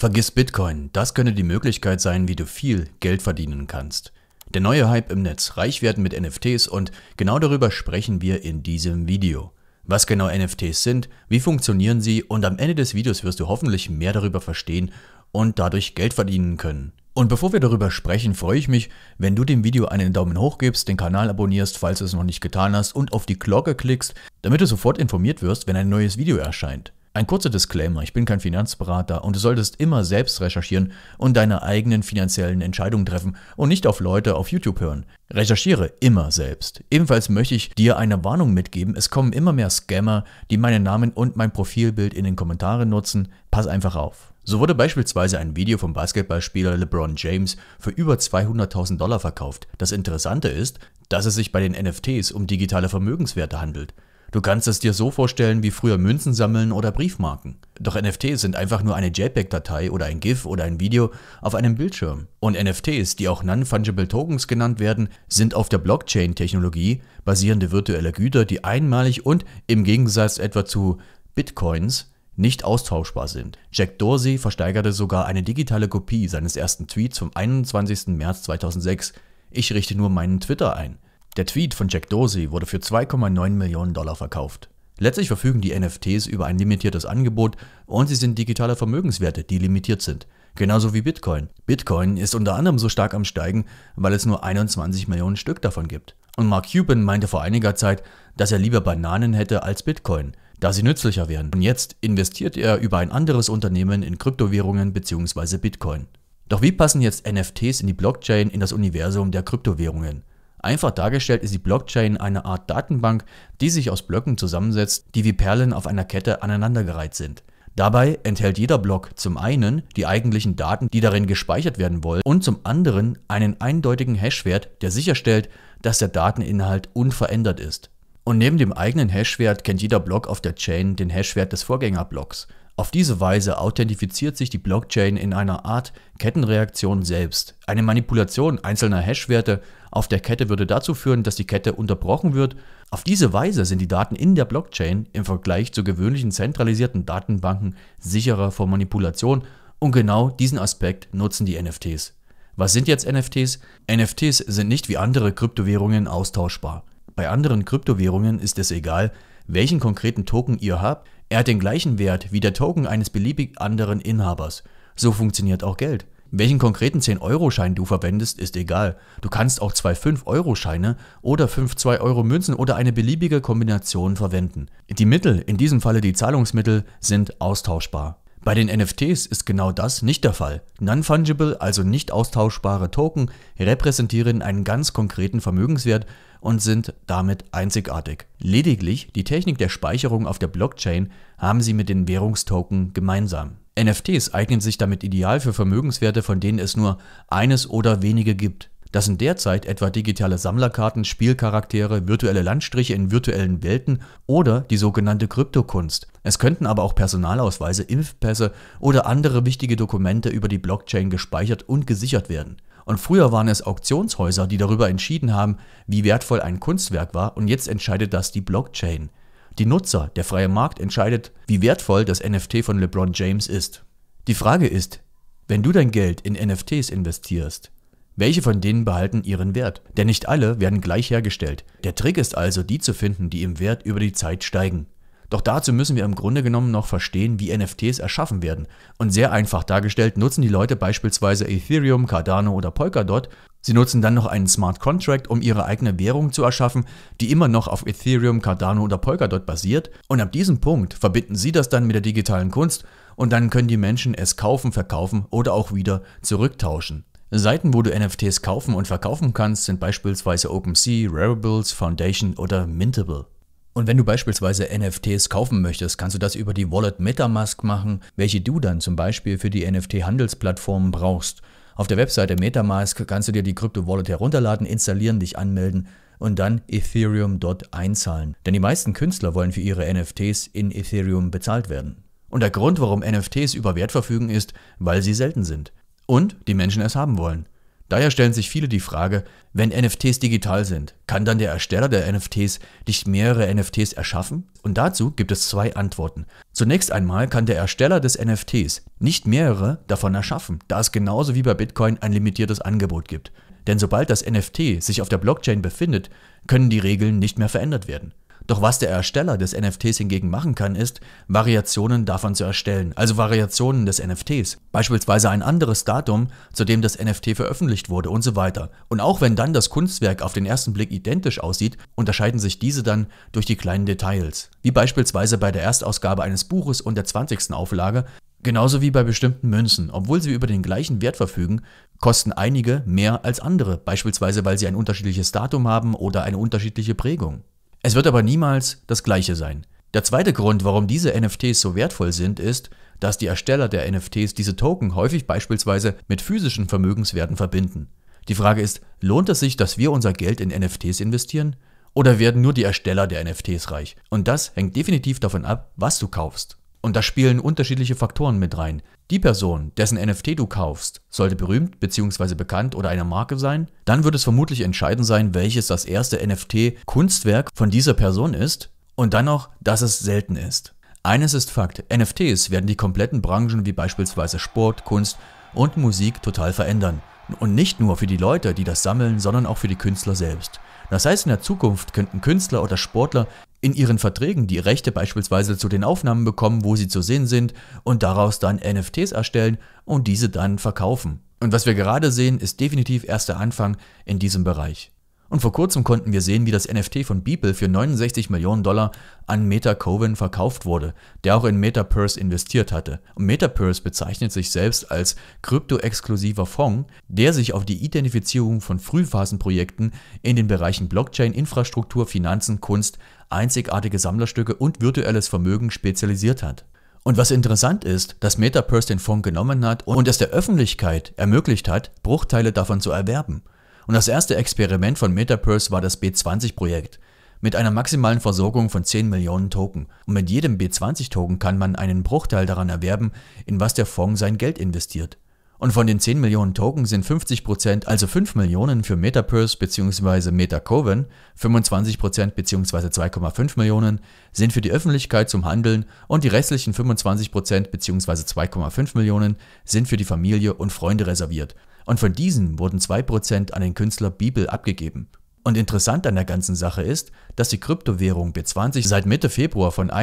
Vergiss Bitcoin, das könnte die Möglichkeit sein, wie du viel Geld verdienen kannst. Der neue Hype im Netz, reich werden mit NFTs und genau darüber sprechen wir in diesem Video. Was genau NFTs sind, wie funktionieren sie und am Ende des Videos wirst du hoffentlich mehr darüber verstehen und dadurch Geld verdienen können. Und bevor wir darüber sprechen, freue ich mich, wenn du dem Video einen Daumen hoch gibst, den Kanal abonnierst, falls du es noch nicht getan hast und auf die Glocke klickst, damit du sofort informiert wirst, wenn ein neues Video erscheint. Ein kurzer Disclaimer, ich bin kein Finanzberater und du solltest immer selbst recherchieren und deine eigenen finanziellen Entscheidungen treffen und nicht auf Leute auf YouTube hören. Recherchiere immer selbst. Ebenfalls möchte ich dir eine Warnung mitgeben, es kommen immer mehr Scammer, die meinen Namen und mein Profilbild in den Kommentaren nutzen. Pass einfach auf. So wurde beispielsweise ein Video vom Basketballspieler LeBron James für über 200.000 Dollar verkauft. Das Interessante ist, dass es sich bei den NFTs um digitale Vermögenswerte handelt. Du kannst es dir so vorstellen wie früher Münzen sammeln oder Briefmarken. Doch NFTs sind einfach nur eine JPEG-Datei oder ein GIF oder ein Video auf einem Bildschirm. Und NFTs, die auch Non-Fungible Tokens genannt werden, sind auf der Blockchain-Technologie basierende virtuelle Güter, die einmalig und im Gegensatz etwa zu Bitcoins nicht austauschbar sind. Jack Dorsey versteigerte sogar eine digitale Kopie seines ersten Tweets vom 21. März 2006. Ich richte nur meinen Twitter ein. Der Tweet von Jack Dorsey wurde für 2,9 Millionen Dollar verkauft. Letztlich verfügen die NFTs über ein limitiertes Angebot und sie sind digitale Vermögenswerte, die limitiert sind. Genauso wie Bitcoin. Bitcoin ist unter anderem so stark am Steigen, weil es nur 21 Millionen Stück davon gibt. Und Mark Cuban meinte vor einiger Zeit, dass er lieber Bananen hätte als Bitcoin, da sie nützlicher wären. Und jetzt investiert er über ein anderes Unternehmen in Kryptowährungen bzw. Bitcoin. Doch wie passen jetzt NFTs in die Blockchain in das Universum der Kryptowährungen? Einfach dargestellt ist die Blockchain eine Art Datenbank, die sich aus Blöcken zusammensetzt, die wie Perlen auf einer Kette aneinandergereiht sind. Dabei enthält jeder Block zum einen die eigentlichen Daten, die darin gespeichert werden wollen, und zum anderen einen eindeutigen Hashwert, der sicherstellt, dass der Dateninhalt unverändert ist. Und neben dem eigenen Hashwert kennt jeder Block auf der Chain den Hashwert des Vorgängerblocks. Auf diese Weise authentifiziert sich die Blockchain in einer Art Kettenreaktion selbst. Eine Manipulation einzelner Hashwerte auf der Kette würde dazu führen, dass die Kette unterbrochen wird. Auf diese Weise sind die Daten in der Blockchain im Vergleich zu gewöhnlichen zentralisierten Datenbanken sicherer vor Manipulation und genau diesen Aspekt nutzen die NFTs. Was sind jetzt NFTs? NFTs sind nicht wie andere Kryptowährungen austauschbar. Bei anderen Kryptowährungen ist es egal, welchen konkreten Token ihr habt, er hat den gleichen Wert wie der Token eines beliebig anderen Inhabers. So funktioniert auch Geld. Welchen konkreten 10-Euro-Schein du verwendest, ist egal. Du kannst auch zwei 5-Euro-Scheine oder 5 2-Euro-Münzen oder eine beliebige Kombination verwenden. Die Mittel, in diesem Falle die Zahlungsmittel, sind austauschbar. Bei den NFTs ist genau das nicht der Fall. Non-fungible, also nicht austauschbare Token, repräsentieren einen ganz konkreten Vermögenswert und sind damit einzigartig. Lediglich die Technik der Speicherung auf der Blockchain haben sie mit den Währungstoken gemeinsam. NFTs eignen sich damit ideal für Vermögenswerte, von denen es nur eines oder wenige gibt. Das sind derzeit etwa digitale Sammlerkarten, Spielcharaktere, virtuelle Landstriche in virtuellen Welten oder die sogenannte Kryptokunst. Es könnten aber auch Personalausweise, Impfpässe oder andere wichtige Dokumente über die Blockchain gespeichert und gesichert werden. Und früher waren es Auktionshäuser, die darüber entschieden haben, wie wertvoll ein Kunstwerk war, und jetzt entscheidet das die Blockchain. Die Nutzer, der freie Markt entscheidet, wie wertvoll das NFT von LeBron James ist. Die Frage ist, wenn du dein Geld in NFTs investierst, welche von denen behalten ihren Wert? Denn nicht alle werden gleich hergestellt. Der Trick ist also, die zu finden, die im Wert über die Zeit steigen. Doch dazu müssen wir im Grunde genommen noch verstehen, wie NFTs erschaffen werden. Und sehr einfach dargestellt nutzen die Leute beispielsweise Ethereum, Cardano oder Polkadot, Sie nutzen dann noch einen Smart Contract, um ihre eigene Währung zu erschaffen, die immer noch auf Ethereum, Cardano oder Polkadot basiert. Und ab diesem Punkt verbinden Sie das dann mit der digitalen Kunst und dann können die Menschen es kaufen, verkaufen oder auch wieder zurücktauschen. Seiten, wo du NFTs kaufen und verkaufen kannst, sind beispielsweise OpenSea, Raribles, Foundation oder Mintable. Und wenn du beispielsweise NFTs kaufen möchtest, kannst du das über die Wallet Metamask machen, welche du dann zum Beispiel für die NFT-Handelsplattformen brauchst. Auf der Webseite Metamask kannst du dir die Krypto-Wallet herunterladen, installieren, dich anmelden und dann Ethereum dort einzahlen. Denn die meisten Künstler wollen für ihre NFTs in Ethereum bezahlt werden. Und der Grund, warum NFTs über Wert verfügen, ist, weil sie selten sind. Und die Menschen es haben wollen. Daher stellen sich viele die Frage, wenn NFTs digital sind, kann dann der Ersteller der NFTs nicht mehrere NFTs erschaffen? Und dazu gibt es zwei Antworten. Zunächst einmal kann der Ersteller des NFTs nicht mehrere davon erschaffen, da es genauso wie bei Bitcoin ein limitiertes Angebot gibt. Denn sobald das NFT sich auf der Blockchain befindet, können die Regeln nicht mehr verändert werden. Doch was der Ersteller des NFTs hingegen machen kann, ist, Variationen davon zu erstellen, also Variationen des NFTs, beispielsweise ein anderes Datum, zu dem das NFT veröffentlicht wurde und so weiter. Und auch wenn dann das Kunstwerk auf den ersten Blick identisch aussieht, unterscheiden sich diese dann durch die kleinen Details, wie beispielsweise bei der Erstausgabe eines Buches und der 20. Auflage, Genauso wie bei bestimmten Münzen. Obwohl sie über den gleichen Wert verfügen, kosten einige mehr als andere, beispielsweise weil sie ein unterschiedliches Datum haben oder eine unterschiedliche Prägung. Es wird aber niemals das gleiche sein. Der zweite Grund, warum diese NFTs so wertvoll sind, ist, dass die Ersteller der NFTs diese Token häufig beispielsweise mit physischen Vermögenswerten verbinden. Die Frage ist, lohnt es sich, dass wir unser Geld in NFTs investieren? Oder werden nur die Ersteller der NFTs reich? Und das hängt definitiv davon ab, was du kaufst. Und da spielen unterschiedliche Faktoren mit rein. Die Person, dessen NFT du kaufst, sollte berühmt bzw. bekannt oder einer Marke sein. Dann wird es vermutlich entscheidend sein, welches das erste NFT-Kunstwerk von dieser Person ist. Und dann noch, dass es selten ist. Eines ist Fakt, NFTs werden die kompletten Branchen wie beispielsweise Sport, Kunst und Musik total verändern. Und nicht nur für die Leute, die das sammeln, sondern auch für die Künstler selbst. Das heißt, in der Zukunft könnten Künstler oder Sportler in ihren Verträgen die Rechte beispielsweise zu den Aufnahmen bekommen, wo sie zu sehen sind und daraus dann NFTs erstellen und diese dann verkaufen. Und was wir gerade sehen, ist definitiv erst der Anfang in diesem Bereich. Und vor kurzem konnten wir sehen, wie das NFT von Beeple für 69 Millionen Dollar an Meta Coven verkauft wurde, der auch in MetaPurse investiert hatte. Und MetaPurse bezeichnet sich selbst als kryptoexklusiver Fonds, der sich auf die Identifizierung von Frühphasenprojekten in den Bereichen Blockchain, Infrastruktur, Finanzen, Kunst, einzigartige Sammlerstücke und virtuelles Vermögen spezialisiert hat. Und was interessant ist, dass MetaPurse den Fonds genommen hat und es der Öffentlichkeit ermöglicht hat, Bruchteile davon zu erwerben. Und das erste Experiment von MetaPurse war das B20-Projekt mit einer maximalen Versorgung von 10 Millionen Token. Und mit jedem B20-Token kann man einen Bruchteil daran erwerben, in was der Fonds sein Geld investiert. Und von den 10 Millionen Token sind 50%, also 5 Millionen für MetaPurse bzw. MetaCoven, 25% bzw. 2,5 Millionen sind für die Öffentlichkeit zum Handeln und die restlichen 25% bzw. 2,5 Millionen sind für die Familie und Freunde reserviert. Und von diesen wurden 2% an den Künstler Bibel abgegeben. Und interessant an der ganzen Sache ist, dass die Kryptowährung B20 seit Mitte Februar von 1,73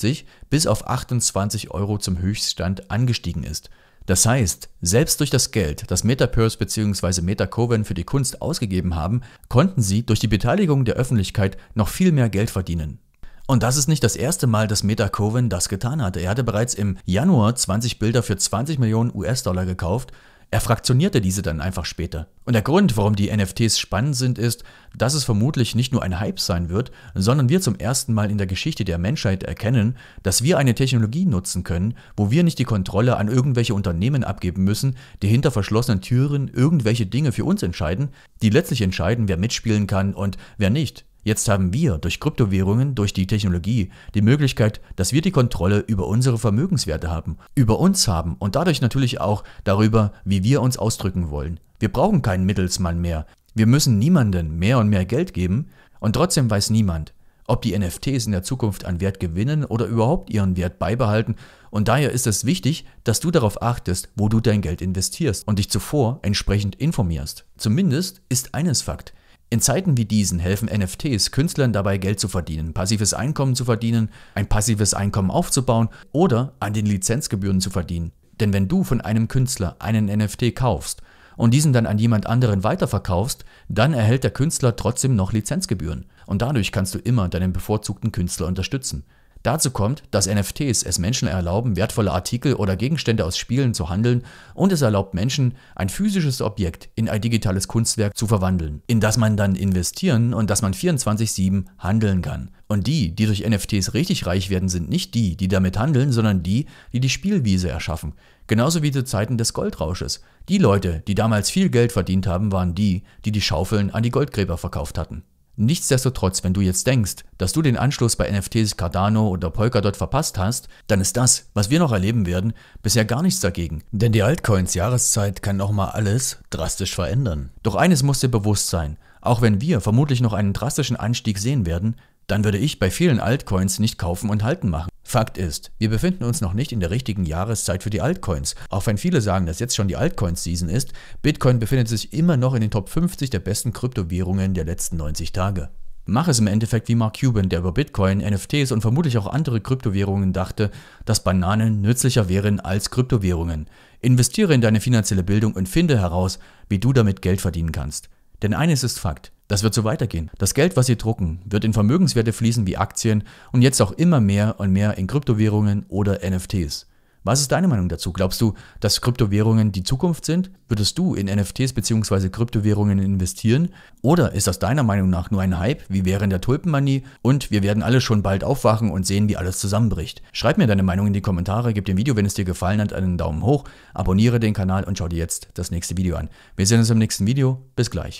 Euro bis auf 28 Euro zum Höchststand angestiegen ist. Das heißt, selbst durch das Geld, das MetaPurse bzw. MetaCoven für die Kunst ausgegeben haben, konnten sie durch die Beteiligung der Öffentlichkeit noch viel mehr Geld verdienen. Und das ist nicht das erste Mal, dass MetaCoven das getan hatte. Er hatte bereits im Januar 20 Bilder für 20 Millionen US-Dollar gekauft er fraktionierte diese dann einfach später. Und der Grund, warum die NFTs spannend sind, ist, dass es vermutlich nicht nur ein Hype sein wird, sondern wir zum ersten Mal in der Geschichte der Menschheit erkennen, dass wir eine Technologie nutzen können, wo wir nicht die Kontrolle an irgendwelche Unternehmen abgeben müssen, die hinter verschlossenen Türen irgendwelche Dinge für uns entscheiden, die letztlich entscheiden, wer mitspielen kann und wer nicht. Jetzt haben wir durch Kryptowährungen, durch die Technologie, die Möglichkeit, dass wir die Kontrolle über unsere Vermögenswerte haben, über uns haben und dadurch natürlich auch darüber, wie wir uns ausdrücken wollen. Wir brauchen keinen Mittelsmann mehr. Wir müssen niemanden mehr und mehr Geld geben und trotzdem weiß niemand, ob die NFTs in der Zukunft an Wert gewinnen oder überhaupt ihren Wert beibehalten. Und daher ist es wichtig, dass du darauf achtest, wo du dein Geld investierst und dich zuvor entsprechend informierst. Zumindest ist eines Fakt. In Zeiten wie diesen helfen NFTs Künstlern dabei, Geld zu verdienen, passives Einkommen zu verdienen, ein passives Einkommen aufzubauen oder an den Lizenzgebühren zu verdienen. Denn wenn du von einem Künstler einen NFT kaufst und diesen dann an jemand anderen weiterverkaufst, dann erhält der Künstler trotzdem noch Lizenzgebühren und dadurch kannst du immer deinen bevorzugten Künstler unterstützen. Dazu kommt, dass NFTs es Menschen erlauben, wertvolle Artikel oder Gegenstände aus Spielen zu handeln und es erlaubt Menschen, ein physisches Objekt in ein digitales Kunstwerk zu verwandeln, in das man dann investieren und das man 24-7 handeln kann. Und die, die durch NFTs richtig reich werden, sind nicht die, die damit handeln, sondern die, die die Spielwiese erschaffen. Genauso wie zu Zeiten des Goldrausches. Die Leute, die damals viel Geld verdient haben, waren die, die die Schaufeln an die Goldgräber verkauft hatten. Nichtsdestotrotz, wenn du jetzt denkst, dass du den Anschluss bei NFTs Cardano oder Polkadot verpasst hast, dann ist das, was wir noch erleben werden, bisher gar nichts dagegen. Denn die Altcoins Jahreszeit kann nochmal alles drastisch verändern. Doch eines muss dir bewusst sein, auch wenn wir vermutlich noch einen drastischen Anstieg sehen werden, dann würde ich bei vielen Altcoins nicht kaufen und halten machen. Fakt ist, wir befinden uns noch nicht in der richtigen Jahreszeit für die Altcoins. Auch wenn viele sagen, dass jetzt schon die altcoins season ist, Bitcoin befindet sich immer noch in den Top 50 der besten Kryptowährungen der letzten 90 Tage. Mach es im Endeffekt wie Mark Cuban, der über Bitcoin, NFTs und vermutlich auch andere Kryptowährungen dachte, dass Bananen nützlicher wären als Kryptowährungen. Investiere in deine finanzielle Bildung und finde heraus, wie du damit Geld verdienen kannst. Denn eines ist Fakt, das wird so weitergehen. Das Geld, was sie drucken, wird in Vermögenswerte fließen wie Aktien und jetzt auch immer mehr und mehr in Kryptowährungen oder NFTs. Was ist deine Meinung dazu? Glaubst du, dass Kryptowährungen die Zukunft sind? Würdest du in NFTs bzw. Kryptowährungen investieren? Oder ist das deiner Meinung nach nur ein Hype, wie während der Tulpenmanie? Und wir werden alle schon bald aufwachen und sehen, wie alles zusammenbricht. Schreib mir deine Meinung in die Kommentare, gib dem Video, wenn es dir gefallen hat, einen Daumen hoch, abonniere den Kanal und schau dir jetzt das nächste Video an. Wir sehen uns im nächsten Video. Bis gleich.